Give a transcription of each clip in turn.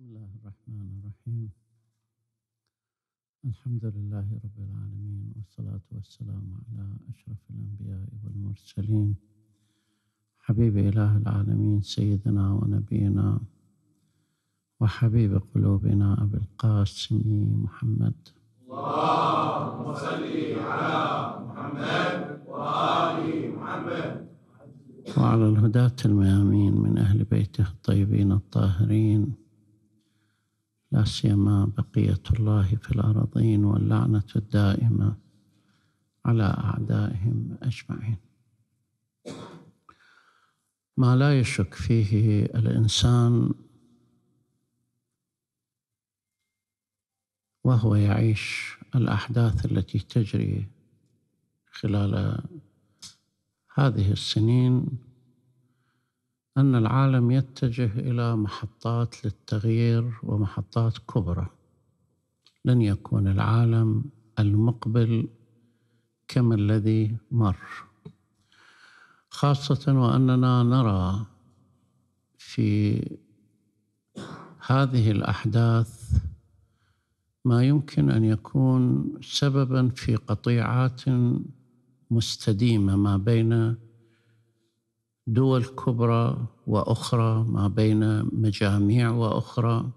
بسم الله الرحمن الرحيم الحمد لله رب العالمين والصلاة والسلام على أشرف الأنبياء والمرسلين حبيب إله العالمين سيدنا ونبينا وحبيب قلوبنا أبي القاسم محمد اللهم صل على محمد وآل محمد وعلى الهداة الميامين من أهل بيته الطيبين الطاهرين لا سيما بقية الله في الأرضين واللعنة الدائمة على أعدائهم أجمعين ما لا يشك فيه الإنسان وهو يعيش الأحداث التي تجري خلال هذه السنين أن العالم يتجه إلى محطات للتغيير ومحطات كبرى لن يكون العالم المقبل كما الذي مر خاصة وأننا نرى في هذه الأحداث ما يمكن أن يكون سببا في قطيعات مستديمة ما بين دول كبرى واخرى ما بين مجاميع واخرى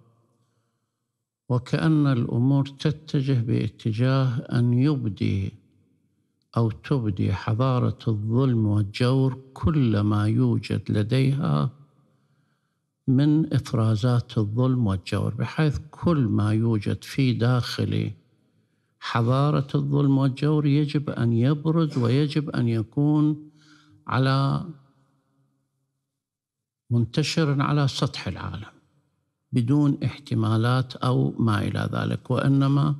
وكأن الأمور تتجه باتجاه أن يبدي أو تبدي حضارة الظلم والجور كل ما يوجد لديها من إفرازات الظلم والجور بحيث كل ما يوجد في داخل حضارة الظلم والجور يجب أن يبرز ويجب أن يكون على منتشر على سطح العالم بدون احتمالات او ما الى ذلك وانما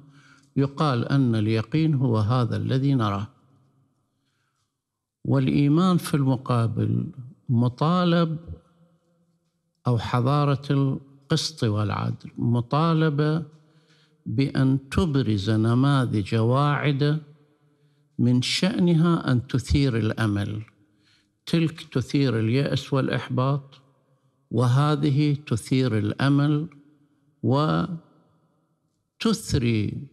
يقال ان اليقين هو هذا الذي نراه والايمان في المقابل مطالب او حضاره القسط والعدل مطالبه بان تبرز نماذج واعده من شانها ان تثير الامل تلك تثير الياس والاحباط وهذه تثير الامل وتثري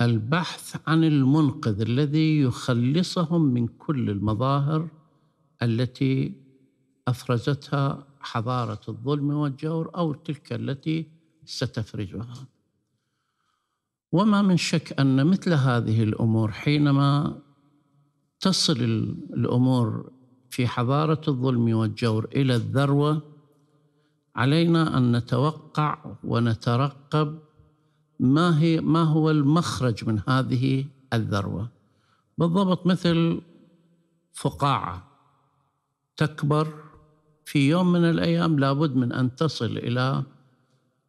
البحث عن المنقذ الذي يخلصهم من كل المظاهر التي افرزتها حضاره الظلم والجور او تلك التي ستفرزها وما من شك ان مثل هذه الامور حينما تصل الامور في حضارة الظلم والجور إلى الذروة علينا أن نتوقع ونترقب ما هي ما هو المخرج من هذه الذروة بالضبط مثل فقاعة تكبر في يوم من الأيام لابد من أن تصل إلى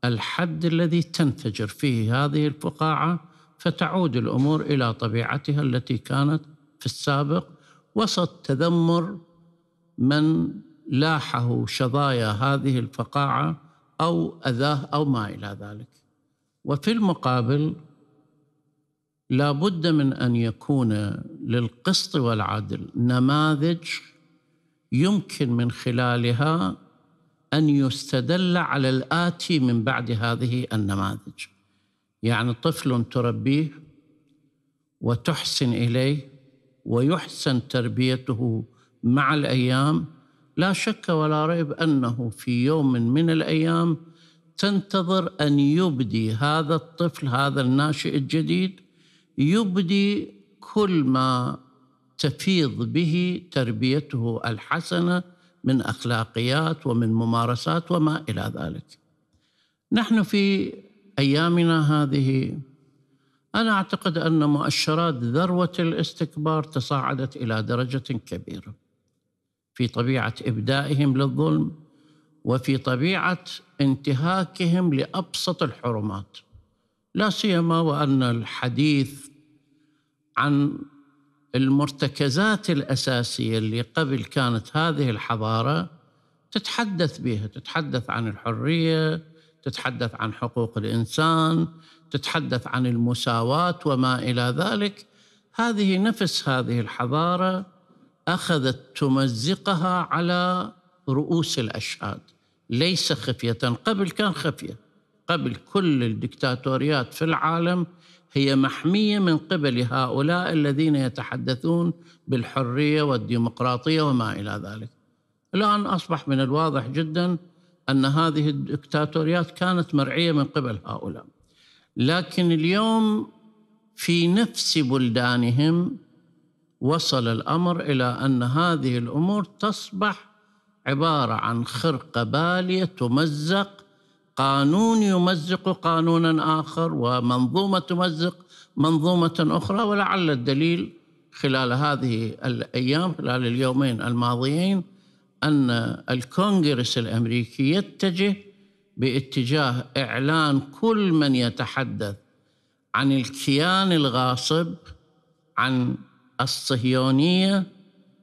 الحد الذي تنفجر فيه هذه الفقاعة فتعود الأمور إلى طبيعتها التي كانت في السابق وسط تذمر من لاحه شظايا هذه الفقاعه او اذاه او ما الى ذلك وفي المقابل لا بد من ان يكون للقسط والعدل نماذج يمكن من خلالها ان يستدل على الاتي من بعد هذه النماذج يعني طفل تربيه وتحسن اليه ويحسن تربيته مع الايام لا شك ولا ريب انه في يوم من الايام تنتظر ان يبدي هذا الطفل هذا الناشئ الجديد يبدي كل ما تفيض به تربيته الحسنه من اخلاقيات ومن ممارسات وما الى ذلك. نحن في ايامنا هذه انا اعتقد ان مؤشرات ذروه الاستكبار تصاعدت الى درجه كبيره. في طبيعه ابدائهم للظلم وفي طبيعه انتهاكهم لابسط الحرمات لا سيما وان الحديث عن المرتكزات الاساسيه اللي قبل كانت هذه الحضاره تتحدث بها تتحدث عن الحريه تتحدث عن حقوق الانسان تتحدث عن المساواه وما الى ذلك هذه نفس هذه الحضاره اخذت تمزقها على رؤوس الاشهاد ليس خفيه قبل كان خفيه قبل كل الدكتاتوريات في العالم هي محميه من قبل هؤلاء الذين يتحدثون بالحريه والديمقراطيه وما الى ذلك. الان اصبح من الواضح جدا ان هذه الدكتاتوريات كانت مرعيه من قبل هؤلاء. لكن اليوم في نفس بلدانهم وصل الامر الى ان هذه الامور تصبح عباره عن خرقه باليه تمزق قانون يمزق قانونا اخر ومنظومه تمزق منظومه اخرى ولعل الدليل خلال هذه الايام خلال اليومين الماضيين ان الكونغرس الامريكي يتجه باتجاه اعلان كل من يتحدث عن الكيان الغاصب عن الصهيونيه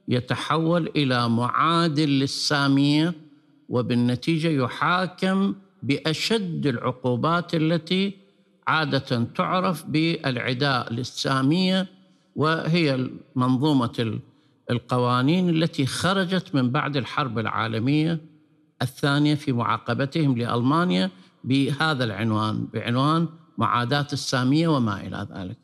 يتحول الى معادل للساميه وبالنتيجه يحاكم باشد العقوبات التي عاده تعرف بالعداء للساميه وهي منظومه القوانين التي خرجت من بعد الحرب العالميه الثانيه في معاقبتهم لالمانيا بهذا العنوان بعنوان معاداه الساميه وما الى ذلك.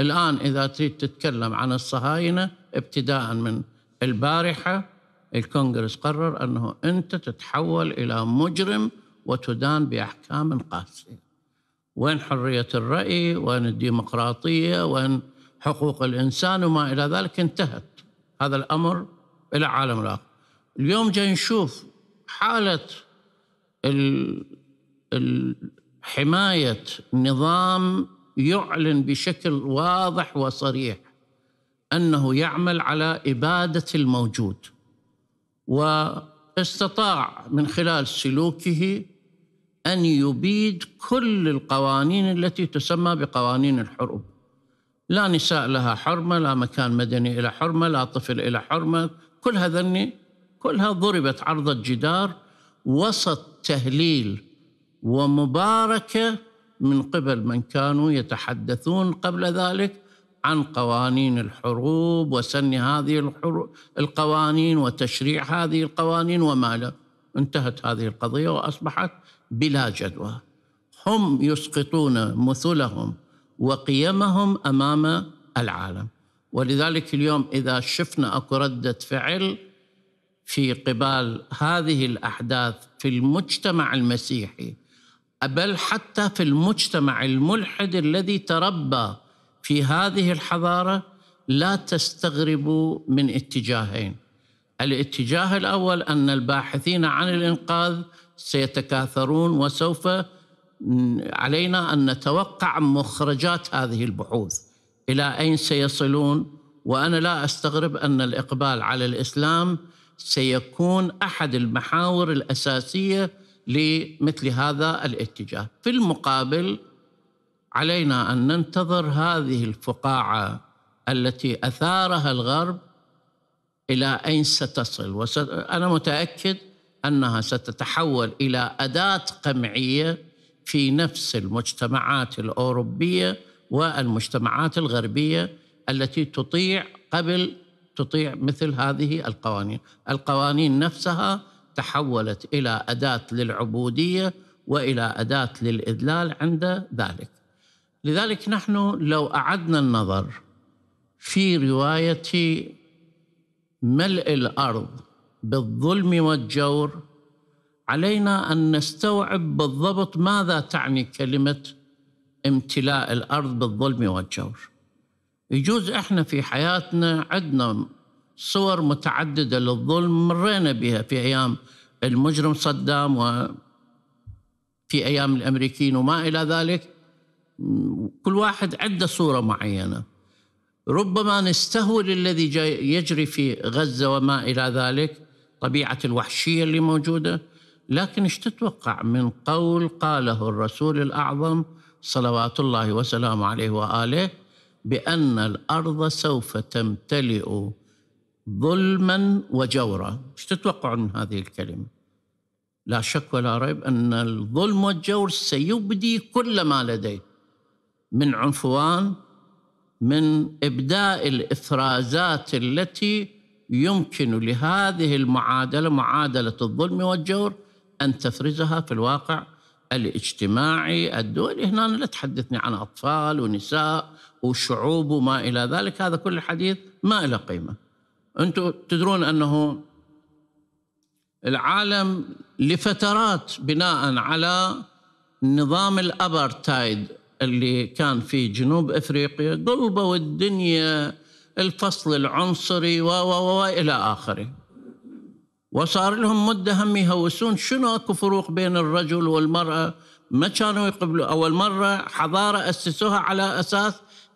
الآن إذا تريد تتكلم عن الصهاينة ابتداء من البارحة الكونغرس قرر أنه أنت تتحول إلى مجرم وتدان بأحكام قاسية وين حرية الرأي وين الديمقراطية وين حقوق الإنسان وما إلى ذلك انتهت هذا الأمر إلى عالم الآخر اليوم جاي نشوف حالة ال... ال... حماية نظام يعلن بشكل واضح وصريح انه يعمل على اباده الموجود واستطاع من خلال سلوكه ان يبيد كل القوانين التي تسمى بقوانين الحروب لا نساء لها حرمه لا مكان مدني الى حرمه لا طفل الى حرمه كل هذا كلها ضربت عرض الجدار وسط تهليل ومباركه من قبل من كانوا يتحدثون قبل ذلك عن قوانين الحروب وسن هذه القوانين وتشريع هذه القوانين وما لا انتهت هذه القضية وأصبحت بلا جدوى هم يسقطون مثلهم وقيمهم أمام العالم ولذلك اليوم إذا شفنا أكو ردة فعل في قبال هذه الأحداث في المجتمع المسيحي بل حتى في المجتمع الملحد الذي تربى في هذه الحضاره لا تستغربوا من اتجاهين الاتجاه الاول ان الباحثين عن الانقاذ سيتكاثرون وسوف علينا ان نتوقع مخرجات هذه البحوث الى اين سيصلون وانا لا استغرب ان الاقبال على الاسلام سيكون احد المحاور الاساسيه لمثل هذا الاتجاه في المقابل علينا ان ننتظر هذه الفقاعه التي اثارها الغرب الى اين ستصل وست... انا متاكد انها ستتحول الى اداه قمعيه في نفس المجتمعات الاوروبيه والمجتمعات الغربيه التي تطيع قبل تطيع مثل هذه القوانين القوانين نفسها تحولت الى اداه للعبوديه والى اداه للادلال عند ذلك. لذلك نحن لو اعدنا النظر في روايه ملء الارض بالظلم والجور علينا ان نستوعب بالضبط ماذا تعني كلمه امتلاء الارض بالظلم والجور. يجوز احنا في حياتنا عندنا صور متعددة للظلم مرينا بها في أيام المجرم صدام وفي أيام الأمريكيين وما إلى ذلك كل واحد عنده صورة معينة ربما نستهول الذي يجري في غزة وما إلى ذلك طبيعة الوحشية اللي موجودة لكن ايش تتوقع من قول قاله الرسول الأعظم صلوات الله وسلامه عليه وآله بأن الأرض سوف تمتلئ ظلما وجورا ايش تتوقعون من هذه الكلمة لا شك ولا ريب أن الظلم والجور سيبدي كل ما لديه من عنفوان من إبداء الإفرازات التي يمكن لهذه المعادلة معادلة الظلم والجور أن تفرزها في الواقع الاجتماعي الدولي هنا لا تحدثني عن أطفال ونساء وشعوب وما إلى ذلك هذا كل الحديث ما له قيمة انتم تدرون انه العالم لفترات بناء على نظام الابرتايد اللي كان في جنوب افريقيا قلبوا الدنيا الفصل العنصري و و الى اخره وصار لهم مده هم يهوسون شنو اكو فروق بين الرجل والمراه ما كانوا يقبلوا اول مره حضاره اسسوها على اساس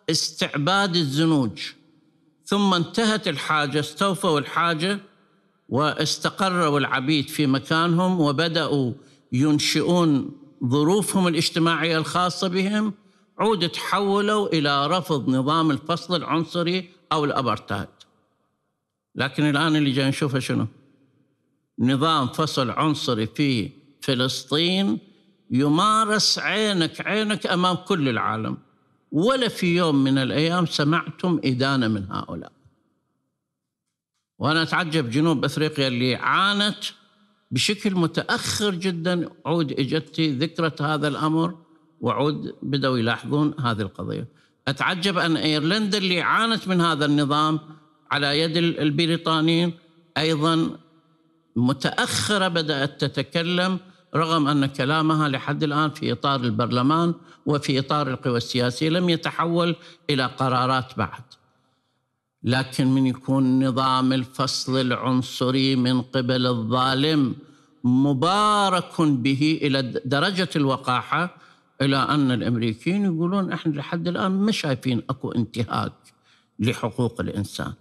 استعباد الزنوج ثم انتهت الحاجة استوفوا الحاجة واستقروا العبيد في مكانهم وبدأوا ينشئون ظروفهم الاجتماعية الخاصة بهم عود تحولوا إلى رفض نظام الفصل العنصري أو الأبرتايد لكن الآن اللي جاي نشوفه شنو نظام فصل عنصري في فلسطين يمارس عينك عينك أمام كل العالم ولا في يوم من الأيام سمعتم إدانة من هؤلاء وأنا أتعجب جنوب أفريقيا اللي عانت بشكل متأخر جدا عود إجتي ذكرت هذا الأمر وعود بدأوا يلاحظون هذه القضية أتعجب أن أيرلندا اللي عانت من هذا النظام على يد البريطانيين أيضا متأخرة بدأت تتكلم رغم أن كلامها لحد الآن في إطار البرلمان وفي إطار القوى السياسية لم يتحول إلى قرارات بعد لكن من يكون نظام الفصل العنصري من قبل الظالم مبارك به إلى درجة الوقاحة إلى أن الأمريكيين يقولون إحنا لحد الآن ما شايفين أكو انتهاك لحقوق الإنسان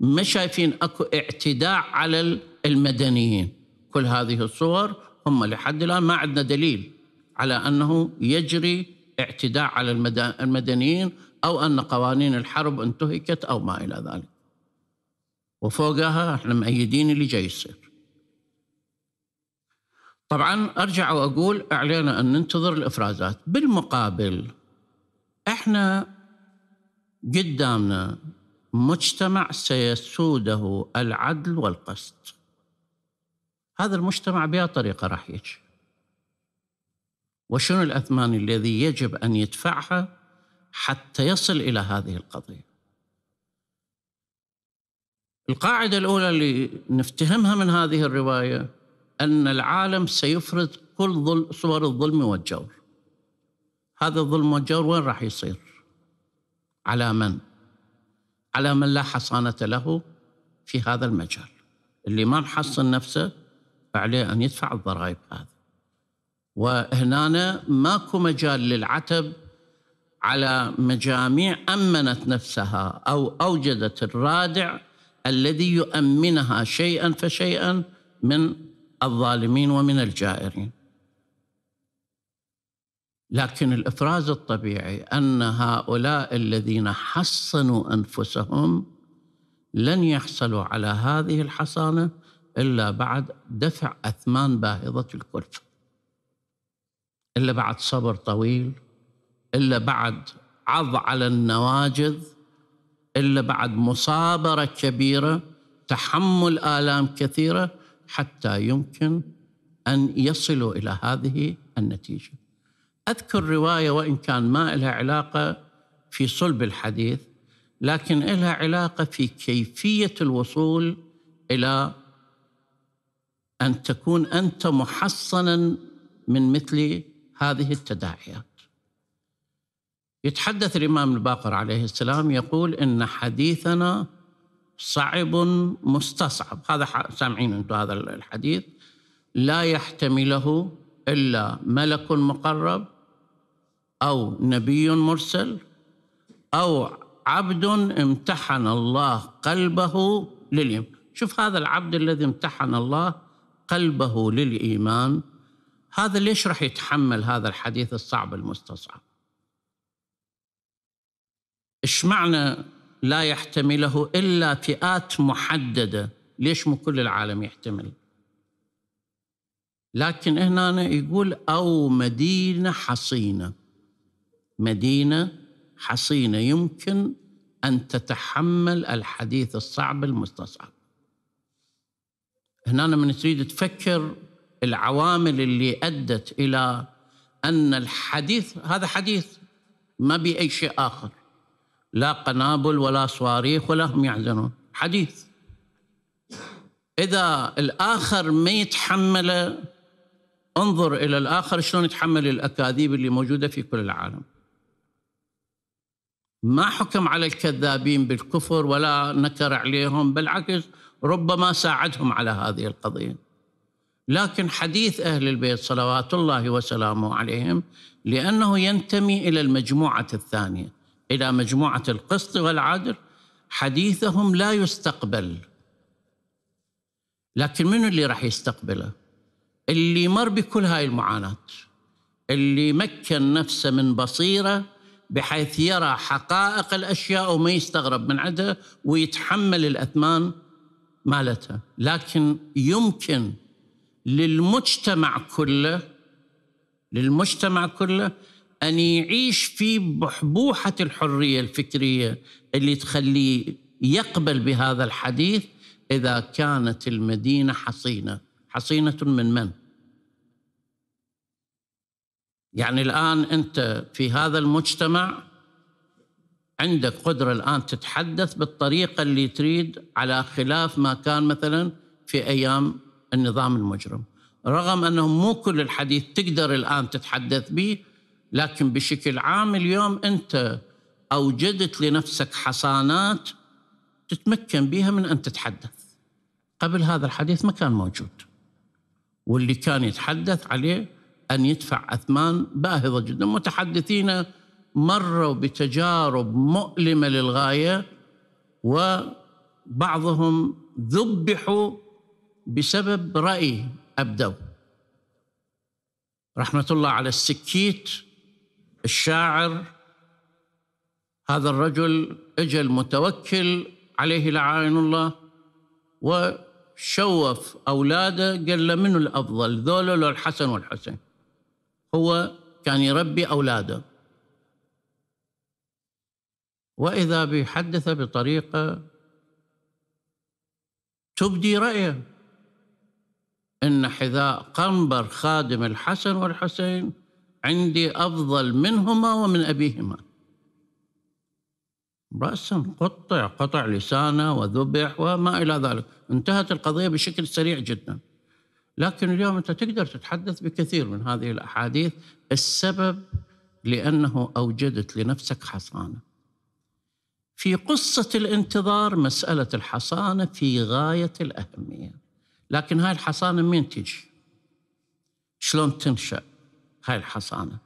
ما شايفين أكو اعتداء على المدنيين كل هذه الصور هم لحد الآن ما عندنا دليل على أنه يجري اعتداء على المدنيين أو أن قوانين الحرب انتهكت أو ما إلى ذلك وفوقها احنا مأيدين اللي جاي يصير طبعا ارجع واقول علينا ان ننتظر الافرازات بالمقابل احنا قدامنا مجتمع سيسوده العدل والقسط هذا المجتمع بأي طريقة راح يجي وشنو الأثمان الذي يجب أن يدفعها حتى يصل إلى هذه القضية القاعدة الأولى اللي نفتهمها من هذه الرواية أن العالم سيفرض كل ظل صور الظلم والجور هذا الظلم والجور وين راح يصير على من على من لا حصانة له في هذا المجال اللي ما نحصن نفسه فعليه أن يدفع الضرائب هذه وهنا ماكو مجال للعتب على مجاميع أمنت نفسها أو أوجدت الرادع الذي يؤمنها شيئا فشيئا من الظالمين ومن الجائرين لكن الافراز الطبيعي ان هؤلاء الذين حصنوا انفسهم لن يحصلوا على هذه الحصانه إلا بعد دفع أثمان باهظة الكلفة إلا بعد صبر طويل إلا بعد عض على النواجذ إلا بعد مصابرة كبيرة تحمل آلام كثيرة حتى يمكن أن يصلوا إلى هذه النتيجة أذكر رواية وإن كان ما لها علاقة في صلب الحديث لكن لها علاقة في كيفية الوصول إلى أن تكون أنت محصنا من مثل هذه التداعيات يتحدث الإمام الباقر عليه السلام يقول إن حديثنا صعب مستصعب هذا سامعين أنتم هذا الحديث لا يحتمله إلا ملك مقرب أو نبي مرسل أو عبد امتحن الله قلبه للإيمان شوف هذا العبد الذي امتحن الله قلبه للايمان هذا ليش راح يتحمل هذا الحديث الصعب المستصعب ايش معنى لا يحتمله الا فئات محدده ليش مو كل العالم يحتمل لكن هنا يقول او مدينه حصينه مدينه حصينه يمكن ان تتحمل الحديث الصعب المستصعب هنا من تريد تفكر العوامل اللي أدت إلى أن الحديث هذا حديث ما بي أي شيء آخر لا قنابل ولا صواريخ ولا هم يحزنون حديث إذا الآخر ما يتحمله انظر إلى الآخر شلون يتحمل الأكاذيب اللي موجودة في كل العالم ما حكم على الكذابين بالكفر ولا نكر عليهم بالعكس ربما ساعدهم على هذه القضيه لكن حديث اهل البيت صلوات الله وسلامه عليهم لانه ينتمي الى المجموعه الثانيه الى مجموعه القسط والعدل حديثهم لا يستقبل لكن من اللي راح يستقبله اللي مر بكل هاي المعاناه اللي مكن نفسه من بصيره بحيث يرى حقائق الاشياء وما يستغرب من عدها ويتحمل الاثمان مالته لكن يمكن للمجتمع كله للمجتمع كله أن يعيش في بحبوحة الحرية الفكرية اللي تخليه يقبل بهذا الحديث إذا كانت المدينة حصينة حصينة من من؟ يعني الآن أنت في هذا المجتمع عندك قدرة الآن تتحدث بالطريقة اللي تريد على خلاف ما كان مثلا في أيام النظام المجرم رغم أنه مو كل الحديث تقدر الآن تتحدث به لكن بشكل عام اليوم أنت أوجدت لنفسك حصانات تتمكن بها من أن تتحدث قبل هذا الحديث ما كان موجود واللي كان يتحدث عليه أن يدفع أثمان باهظة جدا متحدثين مروا بتجارب مؤلمه للغايه وبعضهم ذبحوا بسبب راي ابدوا رحمه الله على السكيت الشاعر هذا الرجل اجى المتوكل عليه لعائن الله وشوف اولاده قال له منو الافضل ذولا الحسن والحسين هو كان يربي اولاده واذا بيحدث بطريقه تبدي رايه ان حذاء قنبر خادم الحسن والحسين عندي افضل منهما ومن ابيهما راسا قطع قطع لسانه وذبح وما الى ذلك انتهت القضيه بشكل سريع جدا لكن اليوم انت تقدر تتحدث بكثير من هذه الاحاديث السبب لانه اوجدت لنفسك حصانه في قصة الانتظار مسألة الحصانة في غاية الأهمية لكن هاي الحصانة من تجي شلون تنشأ هاي الحصانة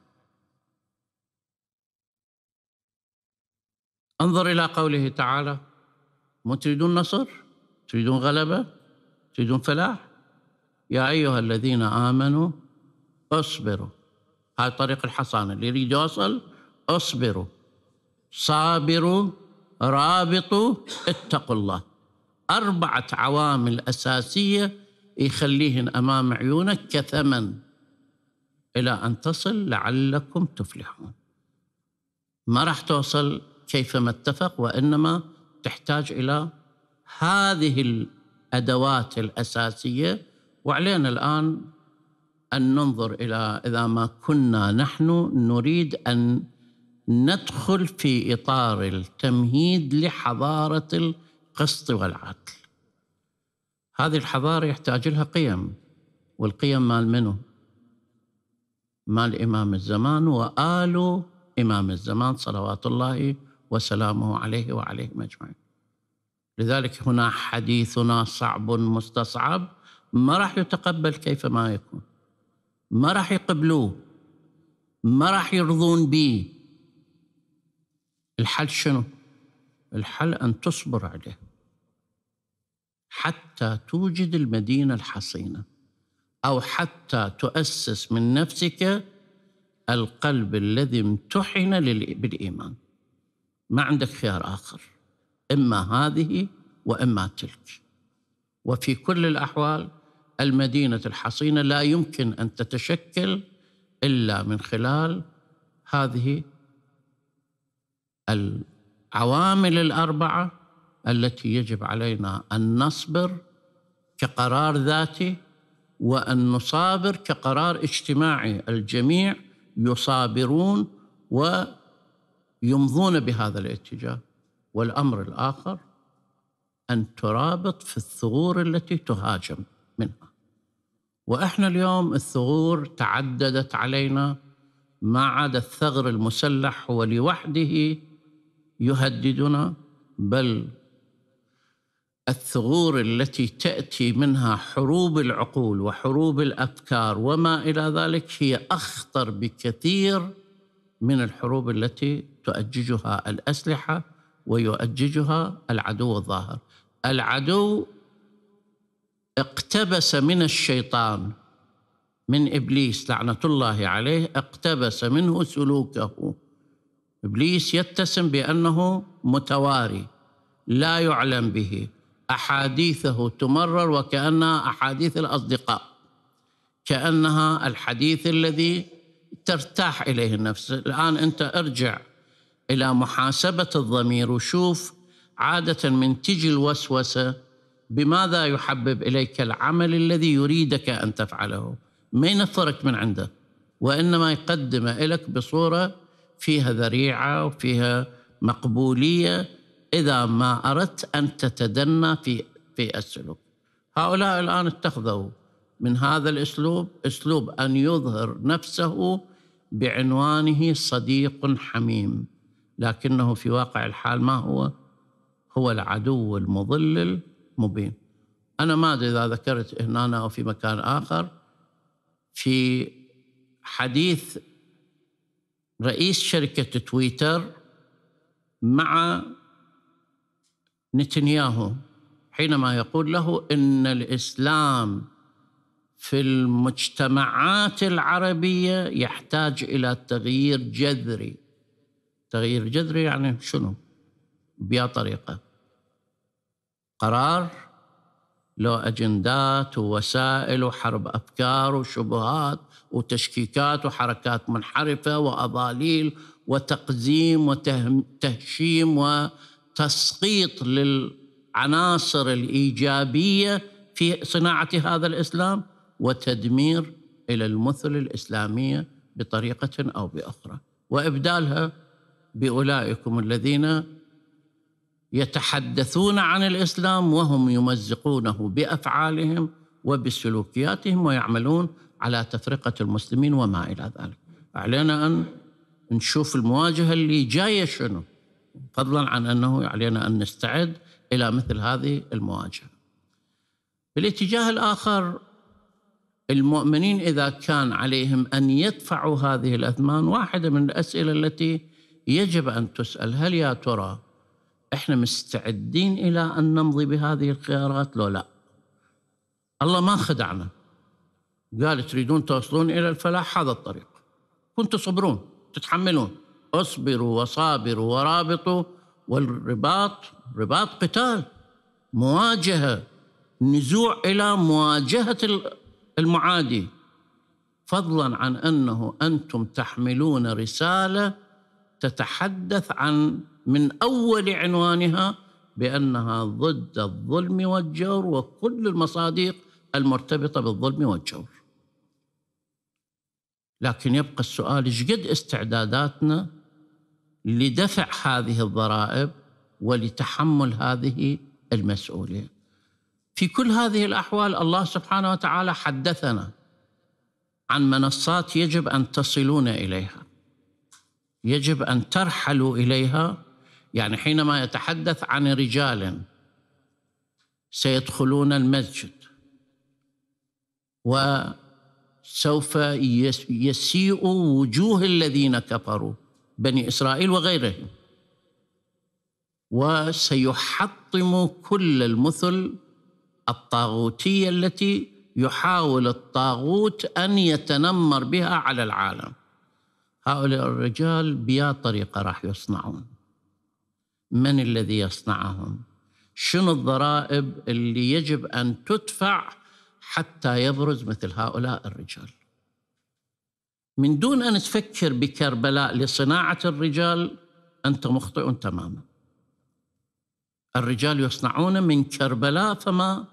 انظر إلى قوله تعالى ما تريدون نصر تريدون غلبة تريدون فلاح يا أيها الذين آمنوا اصبروا هاي طريق الحصانة اللي يريد يوصل اصبروا صابروا رابطوا اتقوا الله أربعة عوامل أساسية يخليهن أمام عيونك كثمن إلى أن تصل لعلكم تفلحون ما راح توصل كيفما اتفق وإنما تحتاج إلى هذه الأدوات الأساسية وعلينا الآن أن ننظر إلى إذا ما كنا نحن نريد أن ندخل في اطار التمهيد لحضاره القسط والعدل. هذه الحضاره يحتاج لها قيم والقيم مال منه؟ مال امام الزمان وال امام الزمان صلوات الله وسلامه عليه وعليهم اجمعين. لذلك هنا حديثنا صعب مستصعب ما راح يتقبل كيفما يكون. ما راح يقبلوه ما راح يرضون به الحل شنو؟ الحل أن تصبر عليه حتى توجد المدينة الحصينة أو حتى تؤسس من نفسك القلب الذي امتحن بالإيمان ما عندك خيار آخر إما هذه وإما تلك وفي كل الأحوال المدينة الحصينة لا يمكن أن تتشكل إلا من خلال هذه العوامل الاربعه التي يجب علينا ان نصبر كقرار ذاتي وان نصابر كقرار اجتماعي الجميع يصابرون ويمضون بهذا الاتجاه والامر الاخر ان ترابط في الثغور التي تهاجم منها واحنا اليوم الثغور تعددت علينا ما عدا الثغر المسلح هو لوحده يهددنا بل الثغور التي تاتي منها حروب العقول وحروب الافكار وما الى ذلك هي اخطر بكثير من الحروب التي تؤججها الاسلحه ويؤججها العدو الظاهر العدو اقتبس من الشيطان من ابليس لعنه الله عليه اقتبس منه سلوكه ابليس يتسم بانه متواري لا يعلم به احاديثه تمرر وكانها احاديث الاصدقاء كانها الحديث الذي ترتاح اليه النفس الان انت ارجع الى محاسبه الضمير وشوف عاده من تجي الوسوسه بماذا يحبب اليك العمل الذي يريدك ان تفعله ما ينفرك من عنده وانما يقدمه لك بصوره فيها ذريعه وفيها مقبوليه اذا ما اردت ان تتدنى في في السلوك. هؤلاء الان اتخذوا من هذا الاسلوب اسلوب ان يظهر نفسه بعنوانه صديق حميم لكنه في واقع الحال ما هو؟ هو العدو المضل المبين. انا ما ادري اذا ذكرت هنا او في مكان اخر في حديث رئيس شركة تويتر مع نتنياهو حينما يقول له إن الإسلام في المجتمعات العربية يحتاج إلى تغيير جذري تغيير جذري يعني شنو؟ بيا طريقة؟ قرار له أجندات ووسائل وحرب أفكار وشبهات وتشكيكات وحركات منحرفة وأضاليل وتقزيم وتهشيم وتسقيط للعناصر الإيجابية في صناعة هذا الإسلام وتدمير إلى المثل الإسلامية بطريقة أو بأخرى وإبدالها بأولئكم الذين يتحدثون عن الاسلام وهم يمزقونه بافعالهم وبسلوكياتهم ويعملون على تفرقه المسلمين وما الى ذلك. علينا ان نشوف المواجهه اللي جايه شنو فضلا عن انه علينا ان نستعد الى مثل هذه المواجهه. بالاتجاه الاخر المؤمنين اذا كان عليهم ان يدفعوا هذه الاثمان واحده من الاسئله التي يجب ان تسال هل يا ترى احنا مستعدين الى ان نمضي بهذه الخيارات لو لا الله ما خدعنا قال تريدون توصلون الى الفلاح هذا الطريق كنت تصبرون تتحملون اصبروا وصابروا ورابطوا والرباط رباط قتال مواجهه نزوع الى مواجهه المعادي فضلا عن انه انتم تحملون رساله تتحدث عن من اول عنوانها بانها ضد الظلم والجور وكل المصادق المرتبطه بالظلم والجور. لكن يبقى السؤال ايش قد استعداداتنا لدفع هذه الضرائب ولتحمل هذه المسؤوليه. في كل هذه الاحوال الله سبحانه وتعالى حدثنا عن منصات يجب ان تصلون اليها. يجب ان ترحلوا اليها يعني حينما يتحدث عن رجال سيدخلون المسجد وسوف يسيء وجوه الذين كفروا بني اسرائيل وغيرهم وسيحطم كل المثل الطاغوتيه التي يحاول الطاغوت ان يتنمر بها على العالم هؤلاء الرجال بيا طريقة راح يصنعون من الذي يصنعهم شنو الضرائب اللي يجب أن تدفع حتى يبرز مثل هؤلاء الرجال من دون أن تفكر بكربلاء لصناعة الرجال أنت مخطئ تماما الرجال يصنعون من كربلاء فما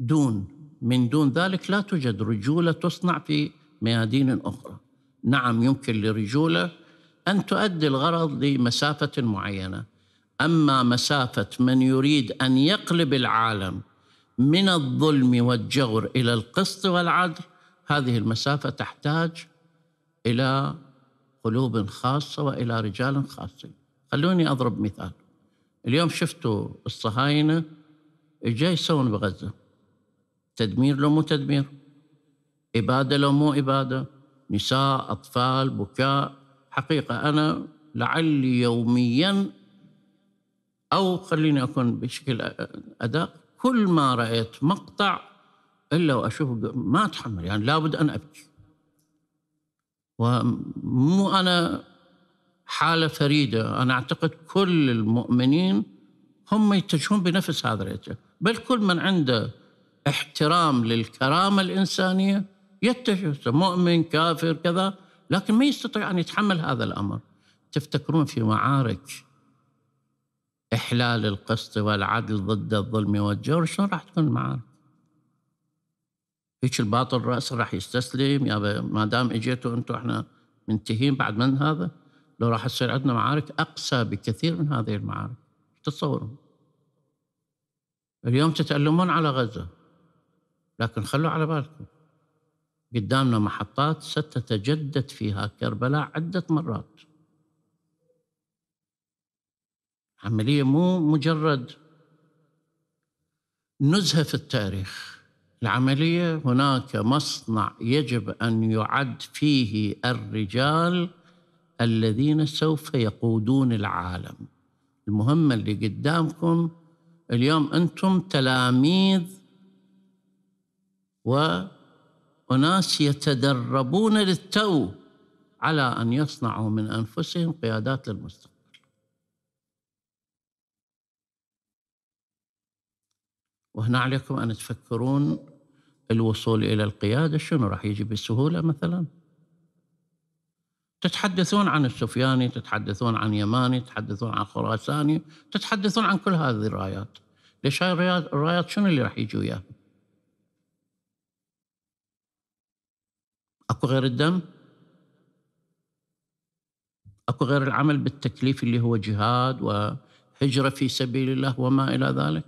دون من دون ذلك لا توجد رجولة تصنع في ميادين أخرى نعم يمكن لرجولة أن تؤدي الغرض لمسافة معينة أما مسافة من يريد أن يقلب العالم من الظلم والجور إلى القسط والعدل هذه المسافة تحتاج إلى قلوب خاصة وإلى رجال خاصين خلوني أضرب مثال اليوم شفتوا الصهاينة جاي يسوون بغزة تدمير لو مو تدمير إبادة لو مو إبادة نساء أطفال بكاء حقيقة أنا لعلي يوميا أو خليني أكون بشكل أدق كل ما رأيت مقطع إلا وأشوف ما أتحمل يعني لابد أن أبكي ومو أنا حالة فريدة أنا أعتقد كل المؤمنين هم يتجهون بنفس هذا الاتجاه بل كل من عنده احترام للكرامة الإنسانية يتجه مؤمن كافر كذا لكن ما يستطيع أن يتحمل هذا الأمر تفتكرون في معارك إحلال القسط والعدل ضد الظلم والجور شلون راح تكون المعارك هيك الباطل رأس راح يستسلم يا ما دام اجيتوا انتم احنا منتهين بعد من هذا لو راح تصير عندنا معارك اقسى بكثير من هذه المعارك تتصورون اليوم تتألمون على غزة لكن خلوا على بالكم قدامنا محطات ستتجدد فيها كربلاء عدة مرات عملية مو مجرد نزهة في التاريخ العملية هناك مصنع يجب أن يعد فيه الرجال الذين سوف يقودون العالم المهمة اللي قدامكم اليوم أنتم تلاميذ و أناس يتدربون للتو على أن يصنعوا من أنفسهم قيادات للمستقبل وهنا عليكم أن تفكرون الوصول إلى القيادة شنو راح يجي بسهولة مثلا تتحدثون عن السفياني تتحدثون عن يماني تتحدثون عن خراساني تتحدثون عن كل هذه الرايات ليش هاي الرايات شنو اللي راح يجي وياها اكو غير الدم؟ اكو غير العمل بالتكليف اللي هو جهاد وهجره في سبيل الله وما الى ذلك.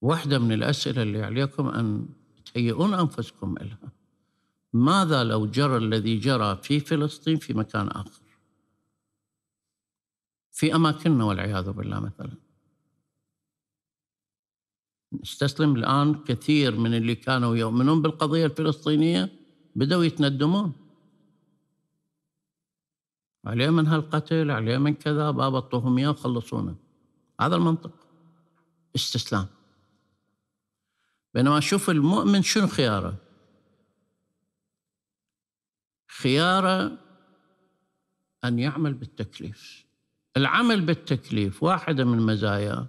واحده من الاسئله اللي عليكم ان تهيئون انفسكم لها. ماذا لو جرى الذي جرى في فلسطين في مكان اخر؟ في اماكننا والعياذ بالله مثلا. نستسلم الآن كثير من اللي كانوا يؤمنون بالقضية الفلسطينية بدأوا يتندمون عليه من هالقتل عليه من كذا بابا اعطوهم اياه وخلصونا هذا المنطق استسلام بينما شوف المؤمن شنو خياره خياره أن يعمل بالتكليف العمل بالتكليف واحدة من مزاياه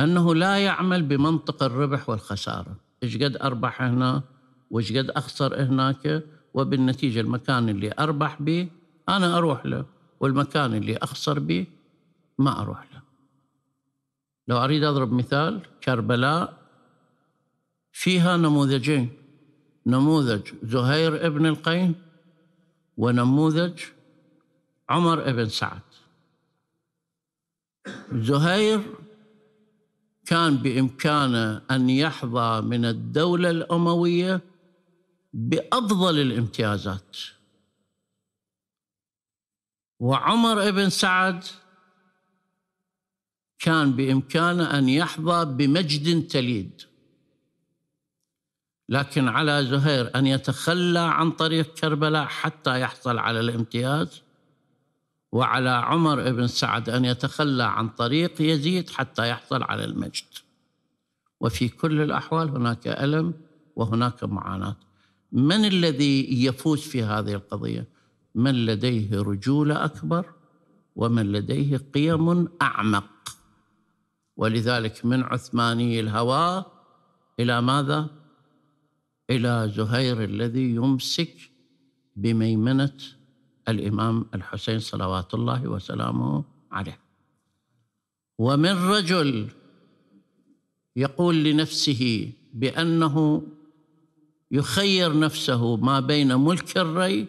أنه لا يعمل بمنطق الربح والخسارة إيش قد أربح هنا وإيش قد أخسر هناك وبالنتيجة المكان اللي أربح به أنا أروح له والمكان اللي أخسر به ما أروح له لو أريد أضرب مثال كربلاء فيها نموذجين نموذج زهير ابن القين ونموذج عمر ابن سعد زهير كان بامكانه ان يحظى من الدوله الامويه بافضل الامتيازات وعمر بن سعد كان بامكانه ان يحظى بمجد تليد لكن على زهير ان يتخلى عن طريق كربلاء حتى يحصل على الامتياز وعلى عمر بن سعد أن يتخلى عن طريق يزيد حتى يحصل على المجد وفي كل الأحوال هناك ألم وهناك معاناة من الذي يفوز في هذه القضية؟ من لديه رجولة أكبر ومن لديه قيم أعمق ولذلك من عثماني الهوى إلى ماذا؟ إلى زهير الذي يمسك بميمنة الإمام الحسين صلوات الله وسلامه عليه ومن رجل يقول لنفسه بأنه يخير نفسه ما بين ملك الري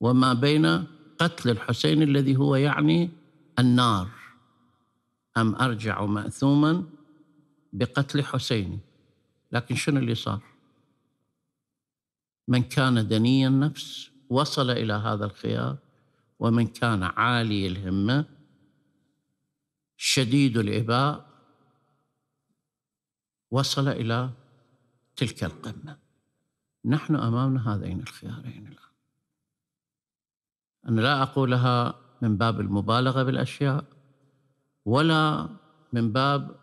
وما بين قتل الحسين الذي هو يعني النار أم أرجع مأثوما بقتل حسيني لكن شنو اللي صار من كان دني النفس وصل الى هذا الخيار ومن كان عالي الهمه شديد الاباء وصل الى تلك القمه نحن امامنا هذين الخيارين الان انا لا اقولها من باب المبالغه بالاشياء ولا من باب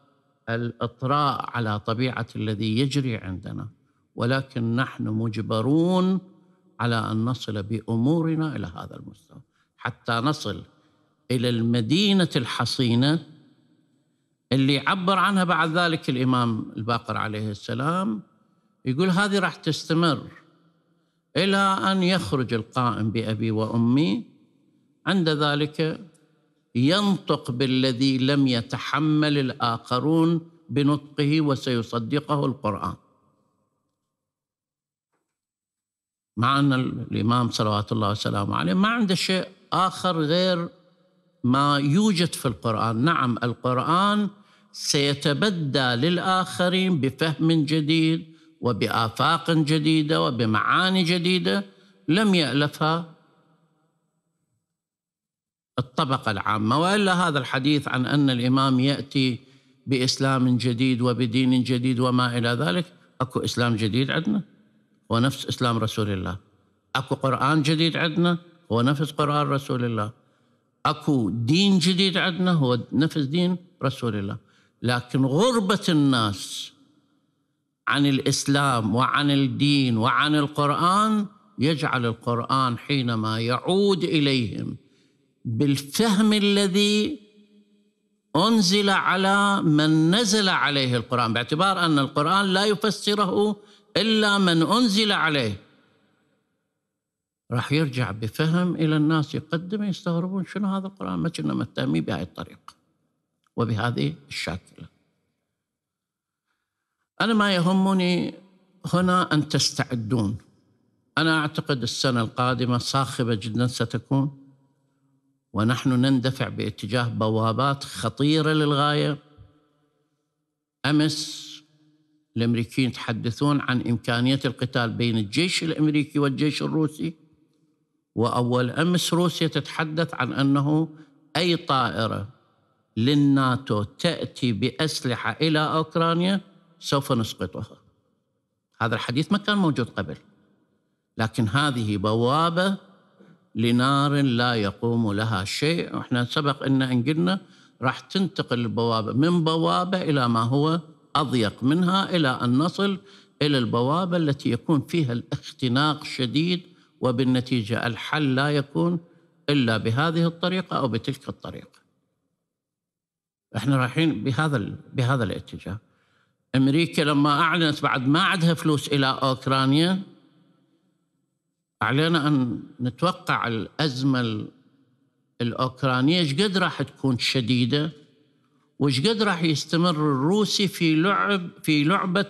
الاطراء على طبيعه الذي يجري عندنا ولكن نحن مجبرون على ان نصل بامورنا الى هذا المستوى حتى نصل الى المدينه الحصينه اللي عبر عنها بعد ذلك الامام الباقر عليه السلام يقول هذه راح تستمر الى ان يخرج القائم بابي وامي عند ذلك ينطق بالذي لم يتحمل الاخرون بنطقه وسيصدقه القران مع أن الإمام صلوات الله وسلامه عليه ما عنده شيء آخر غير ما يوجد في القرآن نعم القرآن سيتبدى للآخرين بفهم جديد وبآفاق جديدة وبمعاني جديدة لم يألفها الطبقة العامة وإلا هذا الحديث عن أن الإمام يأتي بإسلام جديد وبدين جديد وما إلى ذلك أكو إسلام جديد عندنا هو نفس إسلام رسول الله أكو قرآن جديد عندنا هو نفس قرآن رسول الله أكو دين جديد عندنا هو نفس دين رسول الله لكن غربة الناس عن الإسلام وعن الدين وعن القرآن يجعل القرآن حينما يعود إليهم بالفهم الذي أنزل على من نزل عليه القرآن باعتبار أن القرآن لا يفسره إلا من أنزل عليه راح يرجع بفهم إلى الناس يقدم يستغربون شنو هذا القرآن ما كنا متهمين بهذه الطريقة وبهذه الشاكلة أنا ما يهمني هنا أن تستعدون أنا أعتقد السنة القادمة صاخبة جدا ستكون ونحن نندفع باتجاه بوابات خطيرة للغاية أمس الامريكيين يتحدثون عن امكانيه القتال بين الجيش الامريكي والجيش الروسي واول امس روسيا تتحدث عن انه اي طائره للناتو تاتي باسلحه الى اوكرانيا سوف نسقطها. هذا الحديث ما كان موجود قبل. لكن هذه بوابه لنار لا يقوم لها شيء، واحنا سبق ان قلنا راح تنتقل البوابه من بوابه الى ما هو أضيق منها إلى أن نصل إلى البوابة التي يكون فيها الاختناق شديد وبالنتيجة الحل لا يكون إلا بهذه الطريقة أو بتلك الطريقة احنا رايحين بهذا بهذا الاتجاه امريكا لما اعلنت بعد ما عندها فلوس الى اوكرانيا علينا ان نتوقع الازمه الاوكرانيه ايش قد راح تكون شديده وش قد راح يستمر الروسي في لعب في لعبه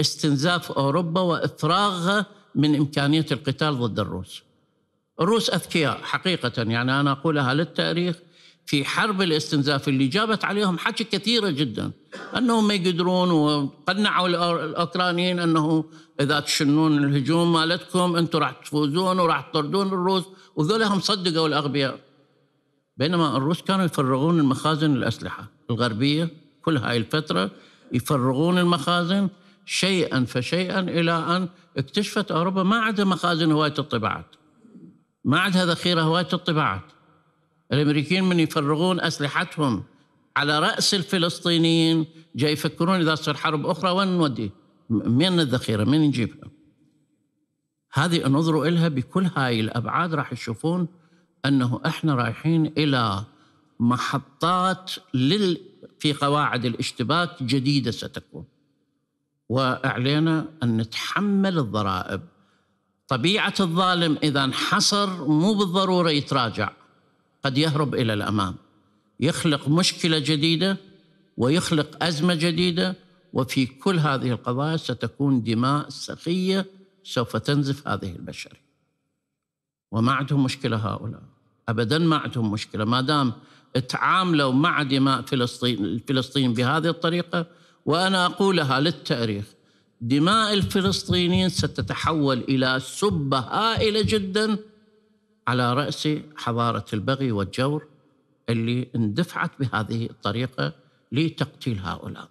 استنزاف اوروبا وافراغها من امكانيه القتال ضد الروس. الروس اذكياء حقيقه يعني انا اقولها للتاريخ في حرب الاستنزاف اللي جابت عليهم حكي كثيره جدا انهم ما يقدرون وقنعوا الاوكرانيين انه اذا تشنون الهجوم مالتكم انتم راح تفوزون وراح تطردون الروس وذولا هم صدقوا الاغبياء بينما الروس كانوا يفرغون المخازن الأسلحة الغربية كل هاي الفترة يفرغون المخازن شيئا فشيئا إلى أن اكتشفت أوروبا ما عندها مخازن هواية الطباعات ما عندها ذخيرة هواية الطباعات الأمريكيين من يفرغون أسلحتهم على رأس الفلسطينيين جاي يفكرون إذا تصير حرب أخرى وين نودي؟ من الذخيرة من نجيبها هذه نظروا إلها بكل هاي الأبعاد راح يشوفون انه احنا رايحين الى محطات لل في قواعد الاشتباك جديده ستكون. وعلينا ان نتحمل الضرائب. طبيعه الظالم اذا انحصر مو بالضروره يتراجع قد يهرب الى الامام. يخلق مشكله جديده ويخلق ازمه جديده وفي كل هذه القضايا ستكون دماء سخيه سوف تنزف هذه البشريه. وما عندهم مشكله هؤلاء. ابدا ما عندهم مشكله ما دام تعاملوا مع دماء فلسطين فلسطين بهذه الطريقه وانا اقولها للتاريخ دماء الفلسطينيين ستتحول الى سبه هائله جدا على راس حضاره البغي والجور اللي اندفعت بهذه الطريقه لتقتيل هؤلاء.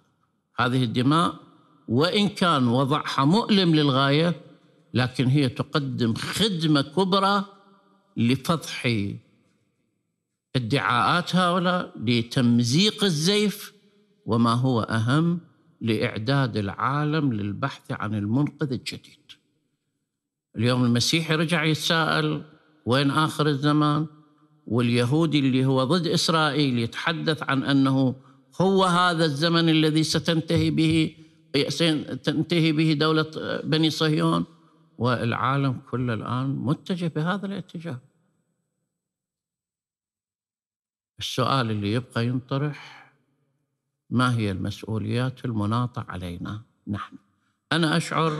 هذه الدماء وان كان وضعها مؤلم للغايه لكن هي تقدم خدمه كبرى لفضح ادعاءات هؤلاء لتمزيق الزيف وما هو اهم لاعداد العالم للبحث عن المنقذ الجديد. اليوم المسيحي رجع يتساءل وين اخر الزمان؟ واليهودي اللي هو ضد اسرائيل يتحدث عن انه هو هذا الزمن الذي ستنتهي به تنتهي به دولة آه، بني صهيون والعالم كله الآن متجه بهذا الاتجاه السؤال اللي يبقى ينطرح ما هي المسؤوليات المناطة علينا نحن أنا أشعر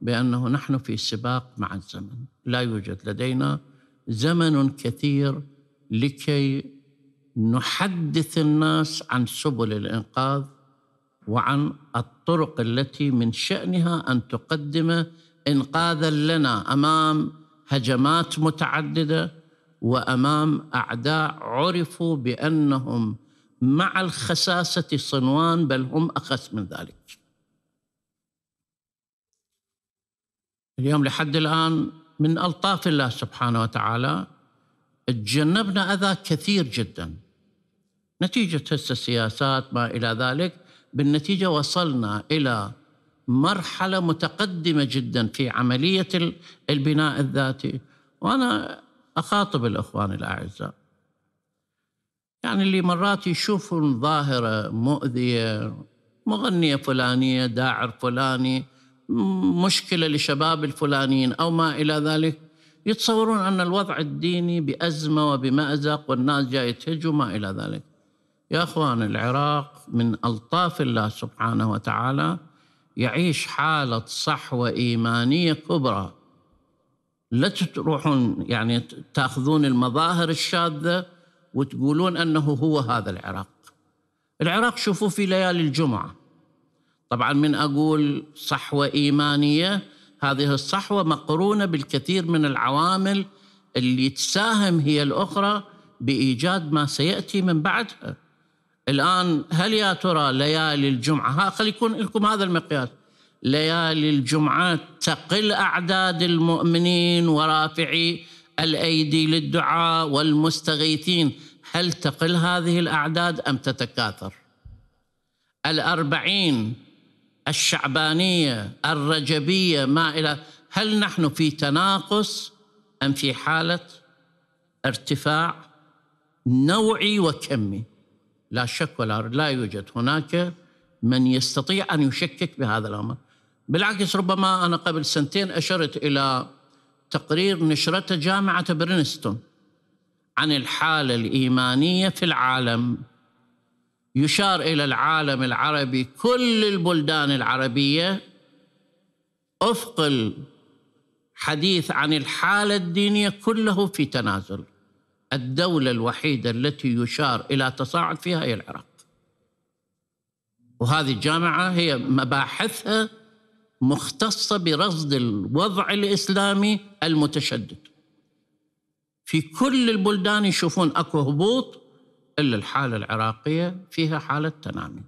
بأنه نحن في سباق مع الزمن لا يوجد لدينا زمن كثير لكي نحدث الناس عن سبل الإنقاذ وعن الطرق التي من شأنها أن تقدم إنقاذا لنا أمام هجمات متعددة وامام اعداء عرفوا بانهم مع الخساسه صنوان بل هم اخس من ذلك. اليوم لحد الان من الطاف الله سبحانه وتعالى تجنبنا اذى كثير جدا. نتيجه هسه السياسات ما الى ذلك بالنتيجه وصلنا الى مرحله متقدمه جدا في عمليه البناء الذاتي وانا أخاطب الإخوان الأعزاء يعني اللي مرات يشوفون ظاهرة مؤذية مغنية فلانية داعر فلاني مشكلة لشباب الفلانيين أو ما إلى ذلك يتصورون أن الوضع الديني بأزمة وبمأزق والناس جاية تهج وما إلى ذلك يا أخوان العراق من ألطاف الله سبحانه وتعالى يعيش حالة صحوة إيمانية كبرى لا تروحون يعني تاخذون المظاهر الشاذه وتقولون انه هو هذا العراق. العراق شوفوا في ليالي الجمعه. طبعا من اقول صحوه ايمانيه هذه الصحوه مقرونه بالكثير من العوامل اللي تساهم هي الاخرى بايجاد ما سياتي من بعدها. الان هل يا ترى ليالي الجمعه ها خلي يكون لكم هذا المقياس ليالي الجمعات تقل اعداد المؤمنين ورافعي الايدي للدعاء والمستغيثين هل تقل هذه الاعداد ام تتكاثر الاربعين الشعبانيه الرجبيه ما الى هل نحن في تناقص ام في حاله ارتفاع نوعي وكمي لا شك ولا لا يوجد هناك من يستطيع ان يشكك بهذا الامر بالعكس ربما أنا قبل سنتين أشرت إلى تقرير نشرته جامعة برينستون عن الحالة الإيمانية في العالم يشار إلى العالم العربي كل البلدان العربية أفق الحديث عن الحالة الدينية كله في تنازل الدولة الوحيدة التي يشار إلى تصاعد فيها هي العراق وهذه الجامعة هي مباحثها مختصه برصد الوضع الاسلامي المتشدد. في كل البلدان يشوفون اكو هبوط الا الحاله العراقيه فيها حاله تنامي.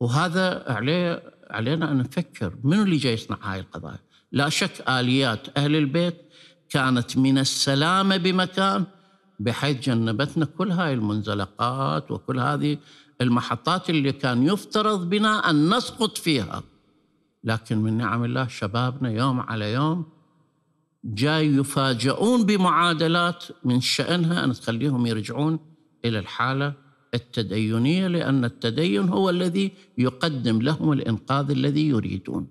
وهذا عليه علينا ان نفكر منو اللي جاي يصنع هاي القضايا؟ لا شك اليات اهل البيت كانت من السلامه بمكان بحيث جنبتنا كل هاي المنزلقات وكل هذه المحطات اللي كان يفترض بنا ان نسقط فيها. لكن من نعم الله شبابنا يوم على يوم جاي يفاجؤون بمعادلات من شأنها أن تخليهم يرجعون إلى الحالة التدينية لأن التدين هو الذي يقدم لهم الإنقاذ الذي يريدون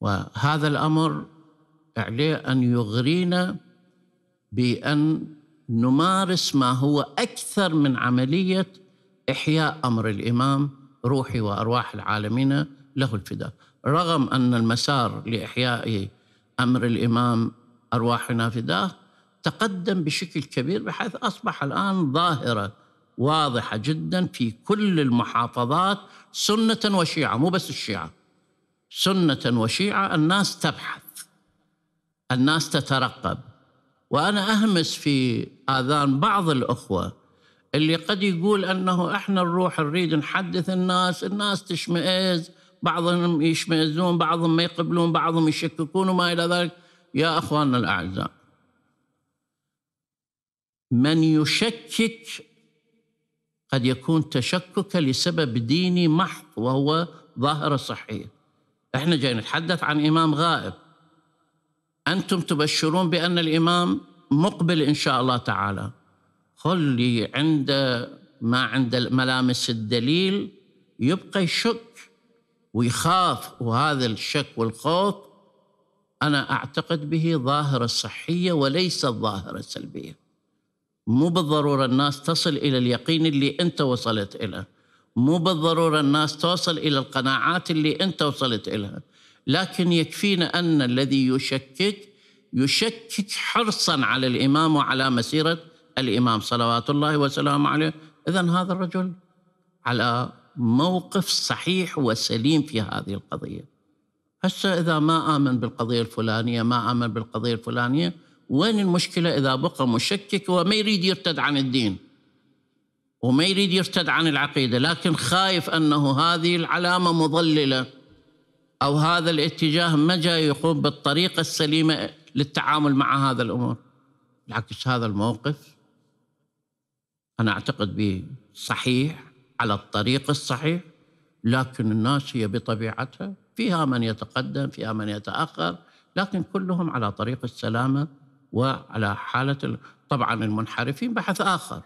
وهذا الأمر عليه أن يغرينا بأن نمارس ما هو أكثر من عملية إحياء أمر الإمام روحي وأرواح العالمين له الفداء رغم أن المسار لإحياء أمر الإمام أرواحنا فداه تقدم بشكل كبير بحيث أصبح الآن ظاهرة واضحة جدا في كل المحافظات سنة وشيعة مو بس الشيعة سنة وشيعة الناس تبحث الناس تترقب وأنا أهمس في آذان بعض الأخوة اللي قد يقول أنه إحنا نروح نريد نحدث الناس الناس تشمئز بعضهم يشمئزون بعضهم ما يقبلون بعضهم يشككون وما إلى ذلك يا أخواننا الأعزاء من يشكك قد يكون تشكك لسبب ديني محض وهو ظاهرة صحية احنا جاي نتحدث عن إمام غائب أنتم تبشرون بأن الإمام مقبل إن شاء الله تعالى خلي عند ما عند ملامس الدليل يبقى يشك ويخاف وهذا الشك والخوف أنا أعتقد به ظاهرة صحية وليس ظاهرة سلبية مو بالضرورة الناس تصل إلى اليقين اللي أنت وصلت إليه مو بالضرورة الناس توصل إلى القناعات اللي أنت وصلت إليها لكن يكفينا أن الذي يشكك يشكك حرصا على الإمام وعلى مسيرة الإمام صلوات الله وسلامه عليه إذا هذا الرجل على موقف صحيح وسليم في هذه القضيه. هسه اذا ما امن بالقضيه الفلانيه ما امن بالقضيه الفلانيه وين المشكله اذا بقى مشكك وما يريد يرتد عن الدين وما يريد يرتد عن العقيده لكن خايف انه هذه العلامه مضلله او هذا الاتجاه ما جاي يقوم بالطريقه السليمه للتعامل مع هذا الامور بالعكس هذا الموقف انا اعتقد به صحيح على الطريق الصحيح لكن الناس هي بطبيعتها فيها من يتقدم فيها من يتاخر لكن كلهم على طريق السلامه وعلى حاله طبعا المنحرفين بحث اخر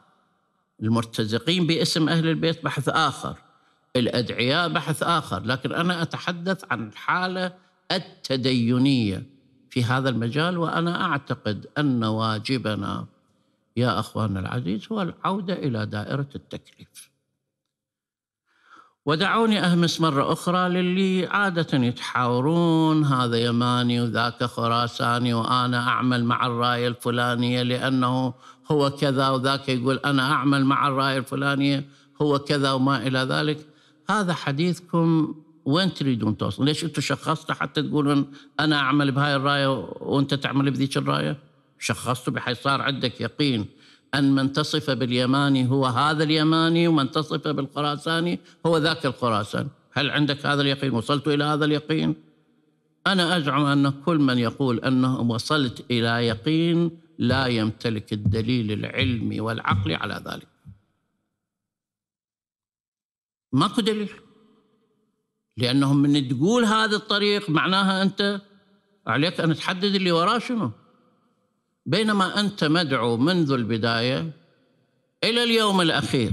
المرتزقين باسم اهل البيت بحث اخر الادعياء بحث اخر لكن انا اتحدث عن الحاله التدينيه في هذا المجال وانا اعتقد ان واجبنا يا اخواننا العزيز هو العوده الى دائره التكليف ودعوني أهمس مرة أخرى للي عادة يتحاورون هذا يماني وذاك خراساني وأنا أعمل مع الراية الفلانية لأنه هو كذا وذاك يقول أنا أعمل مع الراية الفلانية هو كذا وما إلى ذلك هذا حديثكم وين تريدون توصلون ليش أنتم شخصتوا حتى تقولون أنا أعمل بهاي الراية وأنت تعمل بذيك الراية شخصته بحيث صار عندك يقين أن من تصف باليماني هو هذا اليماني ومن تصف بالخراساني هو ذاك الخراساني هل عندك هذا اليقين وصلت إلى هذا اليقين أنا أزعم أن كل من يقول أنه وصلت إلى يقين لا يمتلك الدليل العلمي والعقلي على ذلك ماكو دليل لأنهم من تقول هذا الطريق معناها أنت عليك أن تحدد اللي وراه شنو بينما انت مدعو منذ البدايه الى اليوم الاخير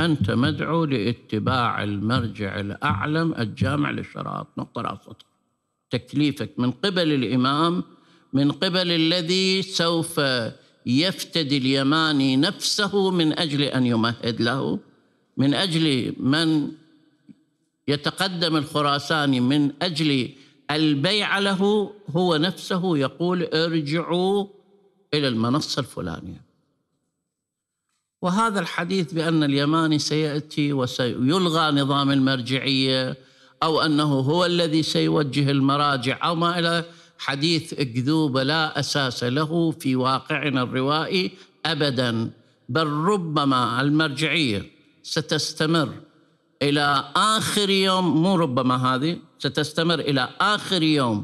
انت مدعو لاتباع المرجع الاعلم الجامع للشرائط نقطه لا تكليفك من قبل الامام من قبل الذي سوف يفتدي اليماني نفسه من اجل ان يمهد له من اجل من يتقدم الخراساني من اجل البيع له هو نفسه يقول ارجعوا إلى المنصة الفلانية وهذا الحديث بأن اليماني سيأتي وسيلغى نظام المرجعية أو أنه هو الذي سيوجه المراجع أو ما إلى حديث أكذوبة لا أساس له في واقعنا الروائي أبدا بل ربما المرجعية ستستمر إلى آخر يوم مو ربما هذه ستستمر إلى آخر يوم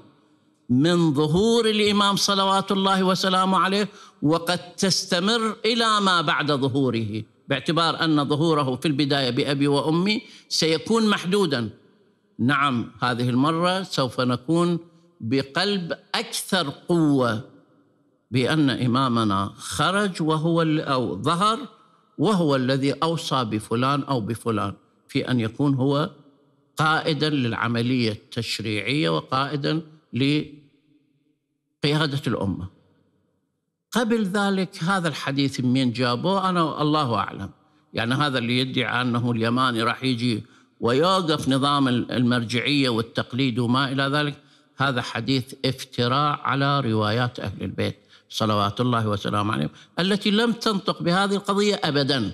من ظهور الامام صلوات الله وسلامه عليه وقد تستمر الى ما بعد ظهوره باعتبار ان ظهوره في البدايه بابي وامي سيكون محدودا نعم هذه المره سوف نكون بقلب اكثر قوه بان امامنا خرج وهو او ظهر وهو الذي اوصى بفلان او بفلان في ان يكون هو قائدا للعمليه التشريعيه وقائدا ل قيادة الأمة قبل ذلك هذا الحديث من جابوه أنا الله أعلم يعني هذا اللي يدعي أنه اليماني راح يجي ويوقف نظام المرجعية والتقليد وما إلى ذلك هذا حديث افتراء على روايات أهل البيت صلوات الله وسلامه عليهم التي لم تنطق بهذه القضية أبدا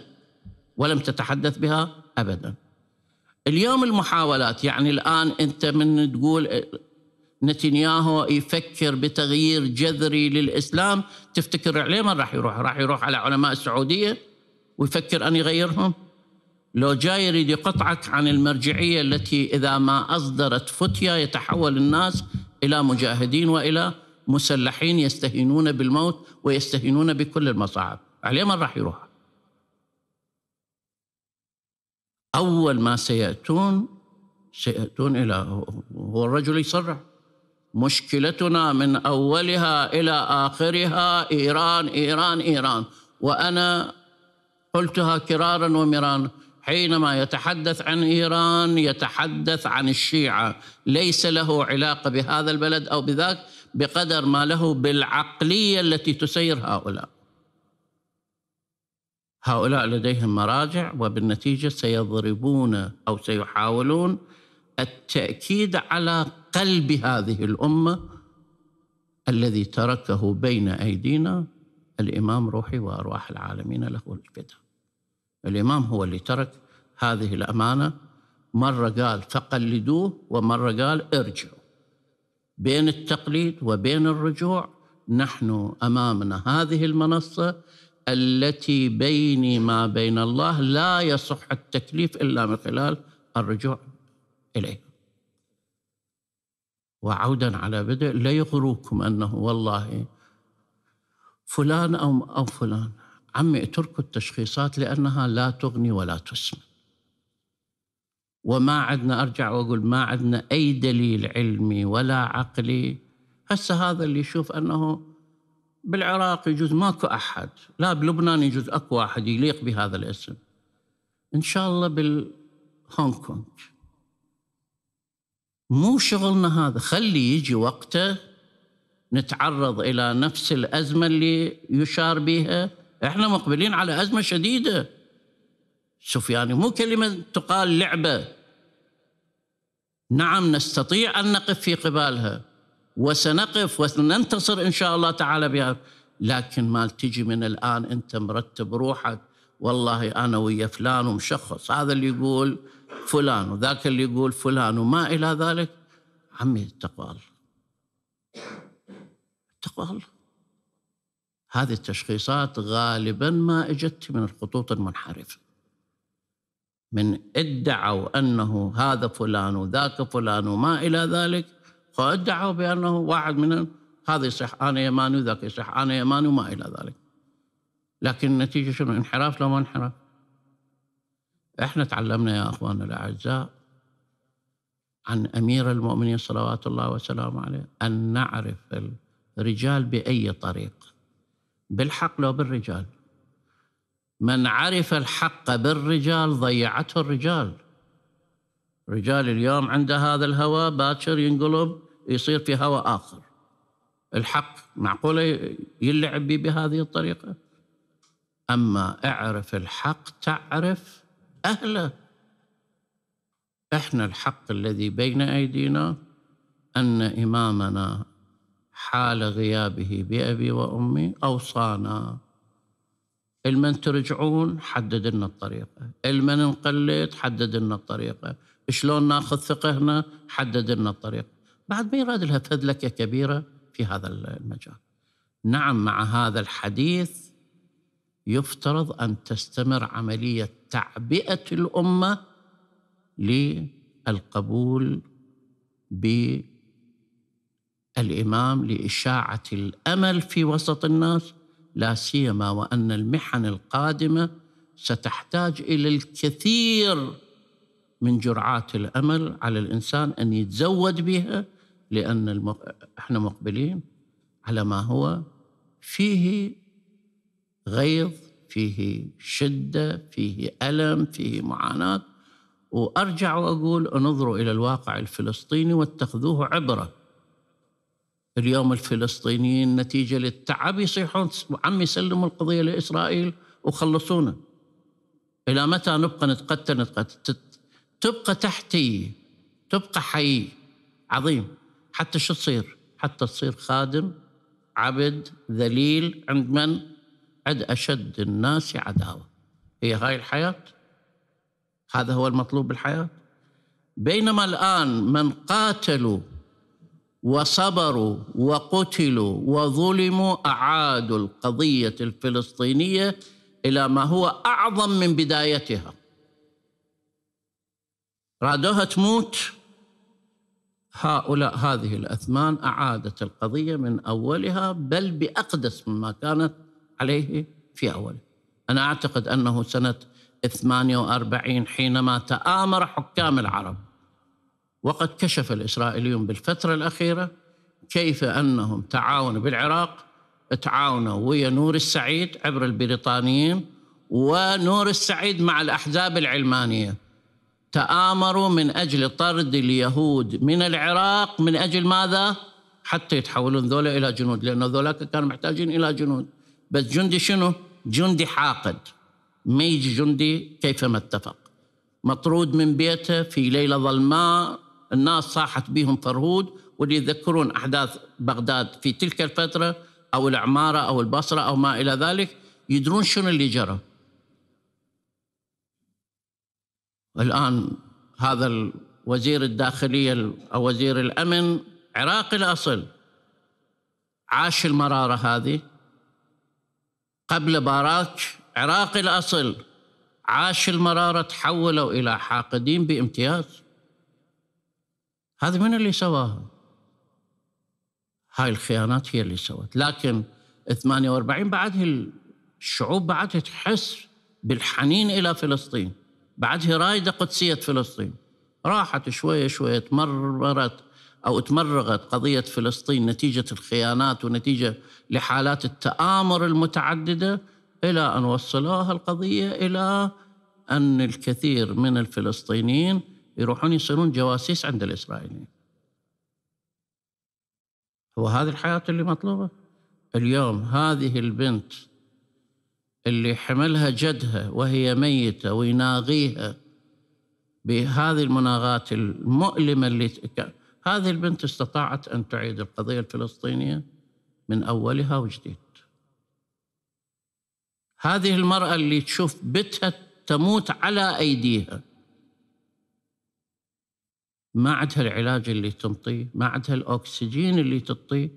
ولم تتحدث بها أبدا اليوم المحاولات يعني الآن أنت من تقول نتنياهو يفكر بتغيير جذري للإسلام تفتكر عليه من راح يروح راح يروح على علماء السعودية ويفكر أن يغيرهم لو جاي يريد يقطعك عن المرجعية التي إذا ما أصدرت فتية يتحول الناس إلى مجاهدين وإلى مسلحين يستهينون بالموت ويستهينون بكل المصاعب عليه من راح يروح أول ما سيأتون سيأتون إلى هو الرجل يصرح مشكلتنا من اولها الى اخرها ايران ايران ايران وانا قلتها كرارا ومرارا حينما يتحدث عن ايران يتحدث عن الشيعه ليس له علاقه بهذا البلد او بذاك بقدر ما له بالعقليه التي تسير هؤلاء هؤلاء لديهم مراجع وبالنتيجه سيضربون او سيحاولون التاكيد على قلب هذه الامه الذي تركه بين ايدينا الامام روحي وارواح العالمين له الفداء. الامام هو اللي ترك هذه الامانه مره قال فقلدوه ومره قال ارجعوا. بين التقليد وبين الرجوع نحن امامنا هذه المنصه التي بيني ما بين الله لا يصح التكليف الا من خلال الرجوع اليه وعودا على بدء لا يغروكم أنه والله فلان أو, أو فلان عمي اتركوا التشخيصات لأنها لا تغني ولا تسمى وما عندنا أرجع وأقول ما عندنا أي دليل علمي ولا عقلي هسه هذا اللي يشوف أنه بالعراق يجوز ماكو أحد لا بلبنان يجوز أكو واحد يليق بهذا الاسم إن شاء الله بالهونغ كونغ مو شغلنا هذا خلي يجي وقته نتعرض إلى نفس الأزمة اللي يشار بها إحنا مقبلين على أزمة شديدة شوف يعني مو كلمة تقال لعبة نعم نستطيع أن نقف في قبالها وسنقف وننتصر إن شاء الله تعالى بها لكن ما تجي من الآن أنت مرتب روحك والله أنا ويا فلان ومشخص هذا اللي يقول فلان وذاك اللي يقول فلان وما إلى ذلك عمي اتقوا الله اتقوا الله هذه التشخيصات غالبا ما اجت من الخطوط المنحرفه من ادعوا انه هذا فلان وذاك فلان وما الى ذلك فادعوا بانه واحد من هذا يصح انا يماني وذاك يصح انا يماني وما الى ذلك لكن النتيجه شنو انحراف لو ما انحراف احنا تعلمنا يا اخواننا الاعزاء عن امير المؤمنين صلوات الله وسلامه عليه ان نعرف الرجال باي طريق بالحق لو بالرجال من عرف الحق بالرجال ضيعته الرجال رجال اليوم عند هذا الهوى باكر ينقلب يصير في هوى اخر الحق معقوله يلعب بهذه الطريقه أما اعرف الحق تعرف أهله إحنا الحق الذي بين أيدينا أن إمامنا حال غيابه بأبي وأمي أوصانا المن ترجعون حدد لنا الطريقة المن انقلت حدد لنا الطريقة شلون ناخذ ثقهنا حدد لنا الطريقة بعد ما يراد لها فذلكة كبيرة في هذا المجال نعم مع هذا الحديث يفترض ان تستمر عمليه تعبئه الامه للقبول بالامام لاشاعه الامل في وسط الناس لا سيما وان المحن القادمه ستحتاج الى الكثير من جرعات الامل على الانسان ان يتزود بها لان احنا مقبلين على ما هو فيه غيظ فيه شدة فيه ألم فيه معاناة وأرجع وأقول انظروا إلى الواقع الفلسطيني واتخذوه عبرة اليوم الفلسطينيين نتيجة للتعب يصيحون عم يسلموا القضية لإسرائيل وخلصونا إلى متى نبقى نتقتل نتقتل تبقى تحتي تبقى حي عظيم حتى شو تصير حتى تصير خادم عبد ذليل عند من عد أشد الناس عداوة هي هاي الحياة هذا هو المطلوب بالحياة بينما الآن من قاتلوا وصبروا وقتلوا وظلموا أعادوا القضية الفلسطينية إلى ما هو أعظم من بدايتها رادوها تموت هؤلاء هذه الأثمان أعادت القضية من أولها بل بأقدس مما كانت عليه في أوله أنا أعتقد أنه سنة 48 حينما تآمر حكام العرب وقد كشف الإسرائيليون بالفترة الأخيرة كيف أنهم تعاونوا بالعراق تعاونوا ويا نور السعيد عبر البريطانيين ونور السعيد مع الأحزاب العلمانية تآمروا من أجل طرد اليهود من العراق من أجل ماذا؟ حتى يتحولون ذولا إلى جنود لأن ذولاك كانوا محتاجين إلى جنود بس جندي شنو؟ جندي حاقد ما يجي جندي كيفما اتفق مطرود من بيته في ليلة ظلماء الناس صاحت بهم فرهود واللي يذكرون أحداث بغداد في تلك الفترة أو العمارة أو البصرة أو ما إلى ذلك يدرون شنو اللي جرى الآن هذا وزير الداخلية أو وزير الأمن عراقي الأصل عاش المرارة هذه قبل باراك عراقي الأصل عاش المرارة تحولوا إلى حاقدين بامتياز هذا من اللي سواها هاي الخيانات هي اللي سوت لكن 48 بعدها الشعوب بعدها تحس بالحنين إلى فلسطين بعدها رايدة قدسية فلسطين راحت شوية شوية تمررت أو تمرغت قضية فلسطين نتيجة الخيانات ونتيجة لحالات التآمر المتعددة إلى أن وصلوها القضية إلى أن الكثير من الفلسطينيين يروحون يصيرون جواسيس عند الإسرائيليين هو هذه الحياة اللي مطلوبة اليوم هذه البنت اللي حملها جدها وهي ميتة ويناغيها بهذه المناغات المؤلمة اللي هذه البنت استطاعت أن تعيد القضية الفلسطينية من أولها وجديد هذه المرأة اللي تشوف بتها تموت على أيديها ما عندها العلاج اللي تنطيه ما عندها الأكسجين اللي تعطيه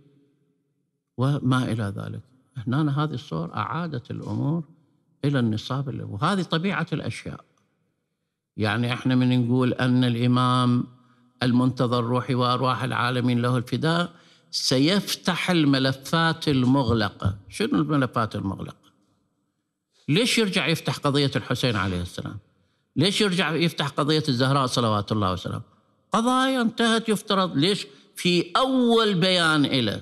وما إلى ذلك هنا هذه الصور أعادت الأمور إلى النصاب اللي. وهذه طبيعة الأشياء يعني احنا من نقول أن الإمام المنتظر روحي وأرواح العالمين له الفداء سيفتح الملفات المغلقة شنو الملفات المغلقة؟ ليش يرجع يفتح قضية الحسين عليه السلام؟ ليش يرجع يفتح قضية الزهراء صلوات الله وسلامه؟ قضايا انتهت يفترض ليش في أول بيان له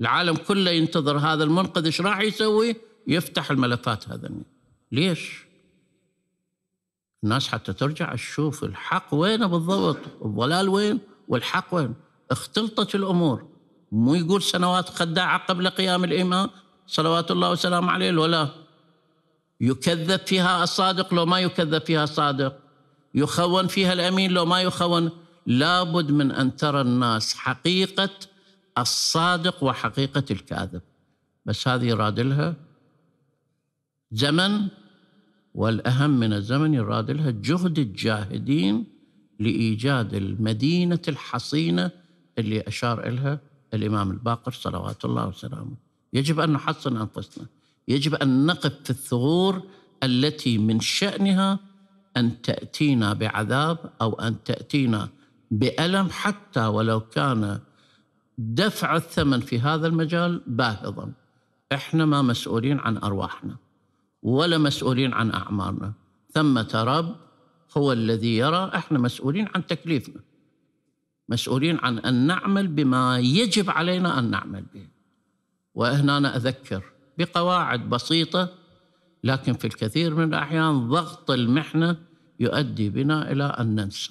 العالم كله ينتظر هذا المنقذ ايش راح يسوي؟ يفتح الملفات هذا ليش؟ الناس حتى ترجع تشوف الحق وينه بالضبط الضلال وين والحق وين اختلطت الأمور مو يقول سنوات خداعة قبل قيام الإمام صلوات الله وسلامه عليه ولا يكذب فيها الصادق لو ما يكذب فيها الصادق يخون فيها الأمين لو ما يخون لابد من أن ترى الناس حقيقة الصادق وحقيقة الكاذب بس هذه يراد لها زمن والأهم من الزمن يراد لها جهد الجاهدين لإيجاد المدينة الحصينة اللي أشار إلها الإمام الباقر صلوات الله وسلامه يجب أن نحصن أنفسنا يجب أن نقف في الثغور التي من شأنها أن تأتينا بعذاب أو أن تأتينا بألم حتى ولو كان دفع الثمن في هذا المجال باهظا احنا ما مسؤولين عن أرواحنا ولا مسؤولين عن أعمارنا ثمة رب هو الذي يرى احنا مسؤولين عن تكليفنا مسؤولين عن أن نعمل بما يجب علينا أن نعمل به وهنا أنا أذكر بقواعد بسيطة لكن في الكثير من الأحيان ضغط المحنة يؤدي بنا إلى أن ننسى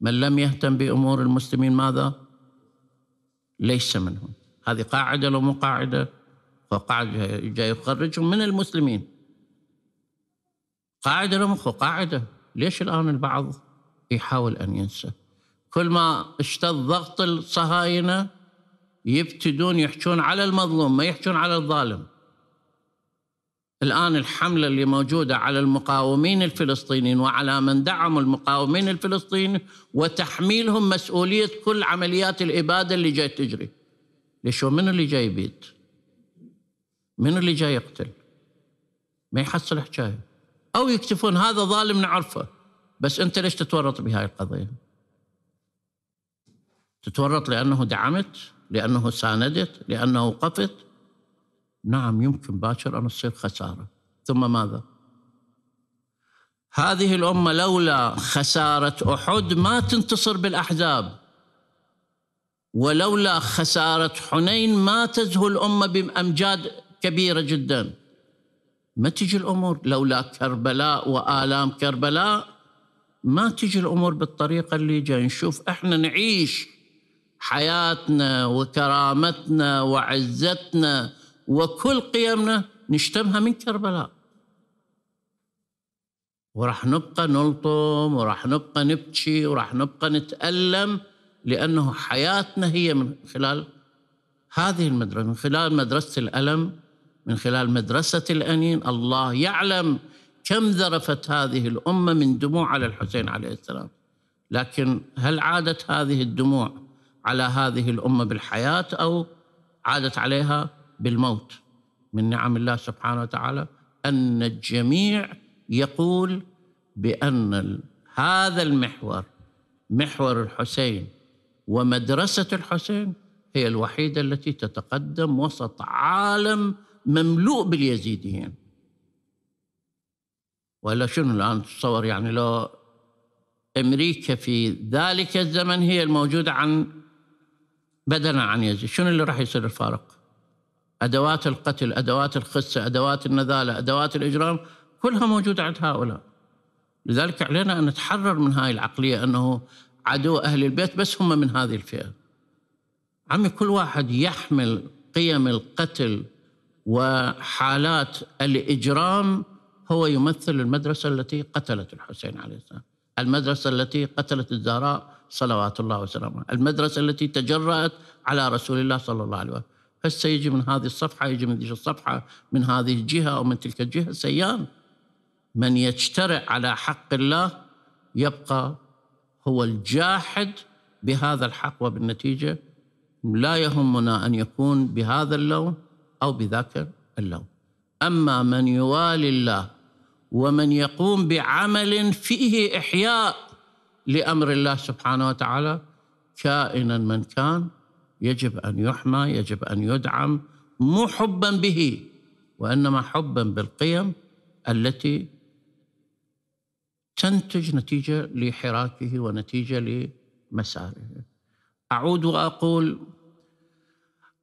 من لم يهتم بأمور المسلمين ماذا؟ ليس منهم هذه قاعدة لو مو قاعدة فقاعدة جاي يخرجهم من المسلمين قاعدة لمخه قاعدة ليش الآن البعض يحاول أن ينسى كل ما اشتد ضغط الصهاينة يبتدون يحجون على المظلوم ما يحجون على الظالم الآن الحملة اللي موجودة على المقاومين الفلسطينيين وعلى من دعموا المقاومين الفلسطينيين وتحميلهم مسؤولية كل عمليات الإبادة اللي جاي تجري ليش من اللي جاي يبيد من اللي جاي يقتل ما يحصل حكايه او يكتفون هذا ظالم نعرفه بس انت ليش تتورط بهاي القضيه؟ تتورط لانه دعمت لانه ساندت لانه وقفت نعم يمكن باكر ان تصير خساره ثم ماذا؟ هذه الامه لولا خساره احد ما تنتصر بالاحزاب ولولا خساره حنين ما تزهو الامه بامجاد كبيره جدا ما تجي الامور لولا كربلاء والام كربلاء ما تجي الامور بالطريقه اللي جاي نشوف احنا نعيش حياتنا وكرامتنا وعزتنا وكل قيمنا نشتمها من كربلاء وراح نبقى نلطم وراح نبقى نبكي وراح نبقى نتألم لأنه حياتنا هي من خلال هذه المدرسة من خلال مدرسة الألم من خلال مدرسة الأنين الله يعلم كم ذرفت هذه الأمة من دموع على الحسين عليه السلام لكن هل عادت هذه الدموع على هذه الأمة بالحياة أو عادت عليها بالموت من نعم الله سبحانه وتعالى أن الجميع يقول بأن هذا المحور محور الحسين ومدرسة الحسين هي الوحيدة التي تتقدم وسط عالم مملوء باليزيديين ولا شنو الآن تتصور يعني لو أمريكا في ذلك الزمن هي الموجودة عن بدنا عن يزيد شنو اللي راح يصير الفارق أدوات القتل أدوات الخسة أدوات النذالة أدوات الإجرام كلها موجودة عند هؤلاء لذلك علينا أن نتحرر من هاي العقلية أنه عدو أهل البيت بس هم من هذه الفئة عمي كل واحد يحمل قيم القتل وحالات الإجرام هو يمثل المدرسة التي قتلت الحسين عليه السلام المدرسة التي قتلت الزهراء صلوات الله وسلامه المدرسة التي تجرأت على رسول الله صلى الله عليه وسلم هسه يجي من هذه الصفحة يجي من ذيك الصفحة من هذه الجهة أو من تلك الجهة سيان من يجترئ على حق الله يبقى هو الجاحد بهذا الحق وبالنتيجة لا يهمنا أن يكون بهذا اللون أو بذاك اللون أما من يوالي الله ومن يقوم بعمل فيه إحياء لأمر الله سبحانه وتعالى كائنا من كان يجب أن يحمى يجب أن يدعم مو حبا به وإنما حبا بالقيم التي تنتج نتيجة لحراكه ونتيجة لمساره أعود وأقول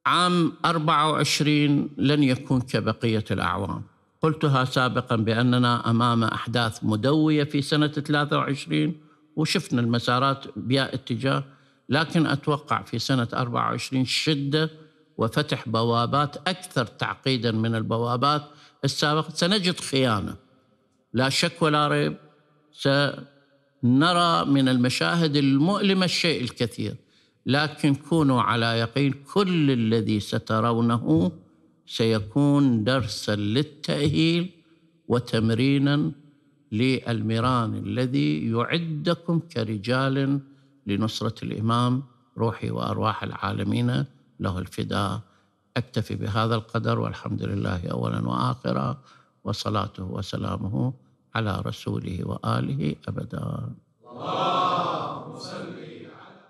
عام 24 لن يكون كبقية الأعوام قلتها سابقا بأننا أمام أحداث مدوية في سنة 23 وشفنا المسارات بيا اتجاه لكن أتوقع في سنة 24 شدة وفتح بوابات أكثر تعقيدا من البوابات السابقة سنجد خيانة لا شك ولا ريب سنرى من المشاهد المؤلمة الشيء الكثير لكن كونوا على يقين كل الذي سترونه سيكون درسا للتاهيل وتمرينا للمران الذي يعدكم كرجال لنصره الامام روحي وارواح العالمين له الفداء اكتفي بهذا القدر والحمد لله اولا واخرا وصلاته وسلامه على رسوله واله ابدا اللهم صل